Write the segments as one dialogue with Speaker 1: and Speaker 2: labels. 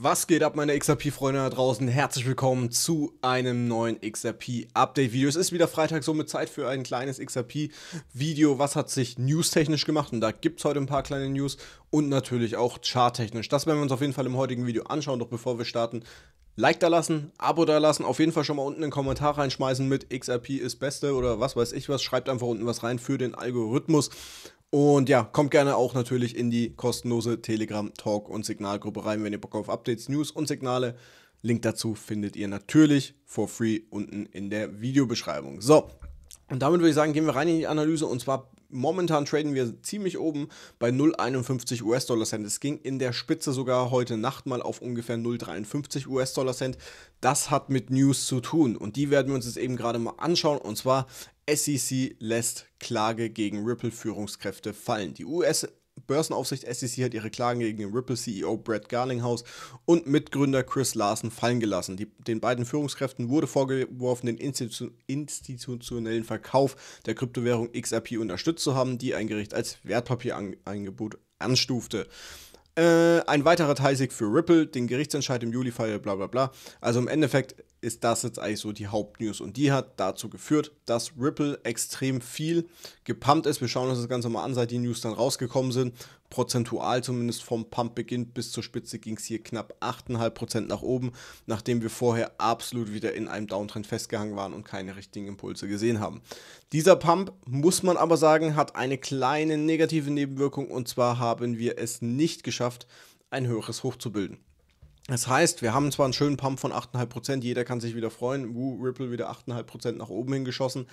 Speaker 1: Was geht ab, meine XRP-Freunde da draußen? Herzlich willkommen zu einem neuen XRP-Update-Video. Es ist wieder Freitag, somit Zeit für ein kleines XRP-Video. Was hat sich newstechnisch gemacht? Und da gibt es heute ein paar kleine News und natürlich auch charttechnisch. Das werden wir uns auf jeden Fall im heutigen Video anschauen. Doch bevor wir starten, Like da lassen, Abo da lassen, auf jeden Fall schon mal unten einen Kommentar reinschmeißen mit XRP ist Beste oder was weiß ich was. Schreibt einfach unten was rein für den Algorithmus. Und ja, kommt gerne auch natürlich in die kostenlose Telegram Talk und Signalgruppe rein, wenn ihr Bock auf Updates, News und Signale. Link dazu findet ihr natürlich for free unten in der Videobeschreibung. So, und damit würde ich sagen, gehen wir rein in die Analyse und zwar momentan traden wir ziemlich oben bei 0,51 US-Dollar Cent. Es ging in der Spitze sogar heute Nacht mal auf ungefähr 0,53 US-Dollar Cent. Das hat mit News zu tun und die werden wir uns jetzt eben gerade mal anschauen und zwar SEC lässt Klage gegen Ripple Führungskräfte fallen. Die US Börsenaufsicht SEC hat ihre Klagen gegen den Ripple-CEO Brad Garlinghouse und Mitgründer Chris Larsen fallen gelassen. Die, den beiden Führungskräften wurde vorgeworfen, den Institu institutionellen Verkauf der Kryptowährung XRP unterstützt zu haben, die ein Gericht als Wertpapierangebot anstufte. Äh, ein weiterer Teilsieg für Ripple, den Gerichtsentscheid im Juli feiert, bla bla bla. Also im Endeffekt ist das jetzt eigentlich so die Hauptnews. Und die hat dazu geführt, dass Ripple extrem viel gepumpt ist. Wir schauen uns das Ganze mal an, seit die News dann rausgekommen sind. Prozentual zumindest vom Pumpbeginn bis zur Spitze ging es hier knapp 8,5% nach oben, nachdem wir vorher absolut wieder in einem Downtrend festgehangen waren und keine richtigen Impulse gesehen haben. Dieser Pump, muss man aber sagen, hat eine kleine negative Nebenwirkung und zwar haben wir es nicht geschafft, ein höheres Hoch zu bilden. Das heißt, wir haben zwar einen schönen Pump von 8,5%, jeder kann sich wieder freuen, Woo, Ripple wieder 8,5% nach oben hingeschossen,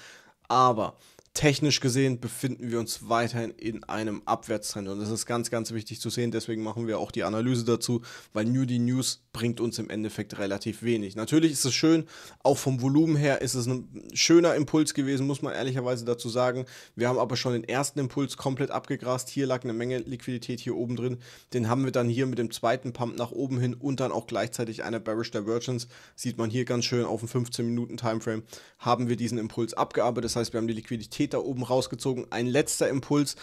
Speaker 1: aber technisch gesehen befinden wir uns weiterhin in einem Abwärtstrend und das ist ganz, ganz wichtig zu sehen. Deswegen machen wir auch die Analyse dazu, weil New die News bringt uns im Endeffekt relativ wenig. Natürlich ist es schön, auch vom Volumen her ist es ein schöner Impuls gewesen, muss man ehrlicherweise dazu sagen. Wir haben aber schon den ersten Impuls komplett abgegrast. Hier lag eine Menge Liquidität hier oben drin. Den haben wir dann hier mit dem zweiten Pump nach oben hin und dann auch gleichzeitig eine Bearish Divergence. Sieht man hier ganz schön auf dem 15-Minuten-Timeframe haben wir diesen Impuls abgearbeitet. Das heißt, wir haben die Liquidität Paket da oben rausgezogen. Ein letzter Impuls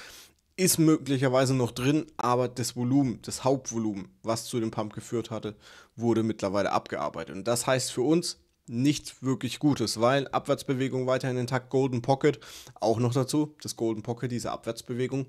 Speaker 1: ist möglicherweise noch drin, aber das Volumen, das Hauptvolumen, was zu dem Pump geführt hatte, wurde mittlerweile abgearbeitet. Und das heißt für uns nichts wirklich Gutes, weil Abwärtsbewegung weiterhin intakt, Golden Pocket auch noch dazu, das Golden Pocket, diese Abwärtsbewegung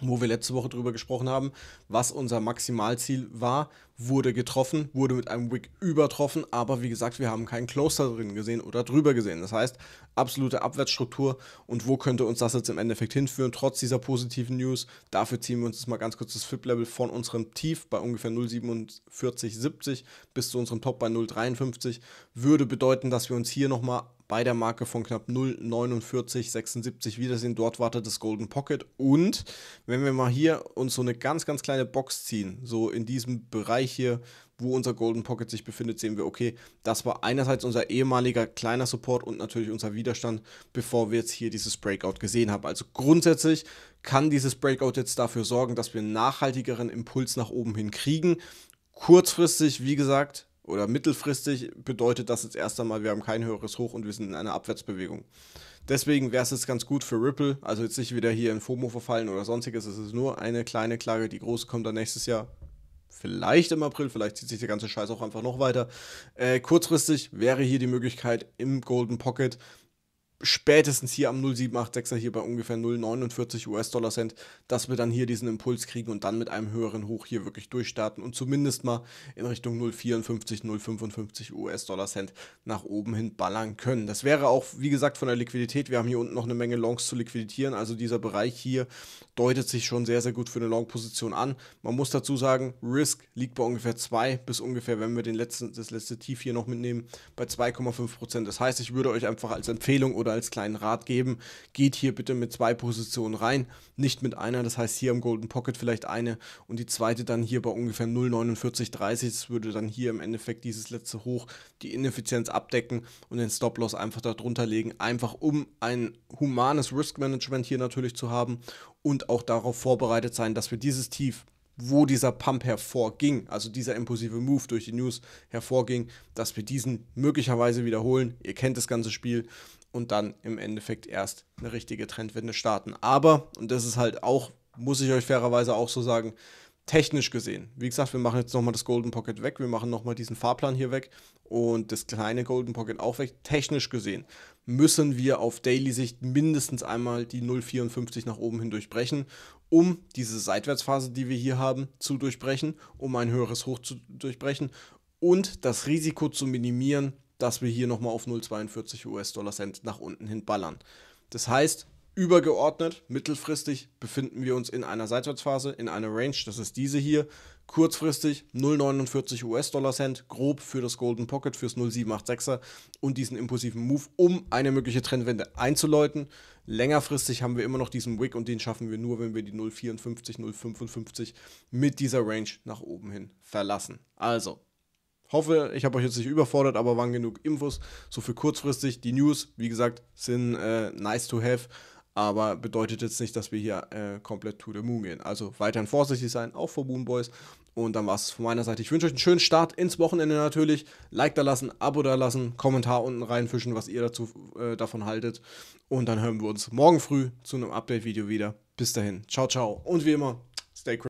Speaker 1: wo wir letzte Woche drüber gesprochen haben, was unser Maximalziel war, wurde getroffen, wurde mit einem Wick übertroffen, aber wie gesagt, wir haben keinen Closer drin gesehen oder drüber gesehen. Das heißt, absolute Abwärtsstruktur und wo könnte uns das jetzt im Endeffekt hinführen, trotz dieser positiven News. Dafür ziehen wir uns jetzt mal ganz kurz das FIP-Level von unserem Tief bei ungefähr 0,4770 bis zu unserem Top bei 0,53. Würde bedeuten, dass wir uns hier nochmal bei der Marke von knapp 0,4976 wiedersehen. Dort wartet das Golden Pocket. Und wenn wir mal hier uns so eine ganz, ganz kleine Box ziehen, so in diesem Bereich hier, wo unser Golden Pocket sich befindet, sehen wir, okay, das war einerseits unser ehemaliger kleiner Support und natürlich unser Widerstand, bevor wir jetzt hier dieses Breakout gesehen haben. Also grundsätzlich kann dieses Breakout jetzt dafür sorgen, dass wir einen nachhaltigeren Impuls nach oben hin kriegen. Kurzfristig, wie gesagt, oder mittelfristig bedeutet das jetzt erst einmal, wir haben kein höheres Hoch und wir sind in einer Abwärtsbewegung. Deswegen wäre es jetzt ganz gut für Ripple, also jetzt nicht wieder hier in FOMO verfallen oder sonstiges, es ist nur eine kleine Klage, die große kommt dann nächstes Jahr, vielleicht im April, vielleicht zieht sich der ganze Scheiß auch einfach noch weiter. Äh, kurzfristig wäre hier die Möglichkeit im Golden Pocket spätestens hier am 0786er, hier bei ungefähr 0,49 US-Dollar Cent, dass wir dann hier diesen Impuls kriegen und dann mit einem höheren Hoch hier wirklich durchstarten und zumindest mal in Richtung 0,54, 0,55 US-Dollar Cent nach oben hin ballern können. Das wäre auch, wie gesagt, von der Liquidität. Wir haben hier unten noch eine Menge Longs zu liquidieren. Also dieser Bereich hier deutet sich schon sehr, sehr gut für eine Long-Position an. Man muss dazu sagen, Risk liegt bei ungefähr 2 bis ungefähr, wenn wir den letzten, das letzte Tief hier noch mitnehmen, bei 2,5 Prozent. Das heißt, ich würde euch einfach als Empfehlung oder oder als kleinen Rat geben, geht hier bitte mit zwei Positionen rein, nicht mit einer. Das heißt, hier im Golden Pocket vielleicht eine und die zweite dann hier bei ungefähr 0,4930. Das würde dann hier im Endeffekt dieses letzte Hoch die Ineffizienz abdecken und den Stop-Loss einfach darunter legen, einfach um ein humanes Risk-Management hier natürlich zu haben und auch darauf vorbereitet sein, dass wir dieses Tief wo dieser Pump hervorging, also dieser impulsive Move durch die News hervorging, dass wir diesen möglicherweise wiederholen. Ihr kennt das ganze Spiel und dann im Endeffekt erst eine richtige Trendwende starten. Aber, und das ist halt auch, muss ich euch fairerweise auch so sagen, technisch gesehen. Wie gesagt, wir machen jetzt nochmal das Golden Pocket weg, wir machen nochmal diesen Fahrplan hier weg und das kleine Golden Pocket auch weg. Technisch gesehen müssen wir auf Daily-Sicht mindestens einmal die 0,54 nach oben hin durchbrechen, um diese Seitwärtsphase, die wir hier haben, zu durchbrechen, um ein höheres Hoch zu durchbrechen und das Risiko zu minimieren, dass wir hier nochmal auf 0,42 US-Dollar Cent nach unten hin ballern. Das heißt, übergeordnet, mittelfristig befinden wir uns in einer Seitwärtsphase, in einer Range, das ist diese hier. Kurzfristig 0,49 US-Dollar Cent, grob für das Golden Pocket, fürs 0,786er und diesen impulsiven Move, um eine mögliche Trendwende einzuläuten. Längerfristig haben wir immer noch diesen Wick und den schaffen wir nur, wenn wir die 0,54, 0,55 mit dieser Range nach oben hin verlassen. Also, hoffe, ich habe euch jetzt nicht überfordert, aber waren genug Infos. So für kurzfristig. Die News, wie gesagt, sind äh, nice to have, aber bedeutet jetzt nicht, dass wir hier äh, komplett to the moon gehen. Also weiterhin vorsichtig sein, auch vor Boom Boys. Und dann war es von meiner Seite. Ich wünsche euch einen schönen Start ins Wochenende natürlich. Like da lassen, Abo da lassen, Kommentar unten reinfischen, was ihr dazu äh, davon haltet. Und dann hören wir uns morgen früh zu einem Update-Video wieder. Bis dahin. Ciao, ciao. Und wie immer, stay crazy.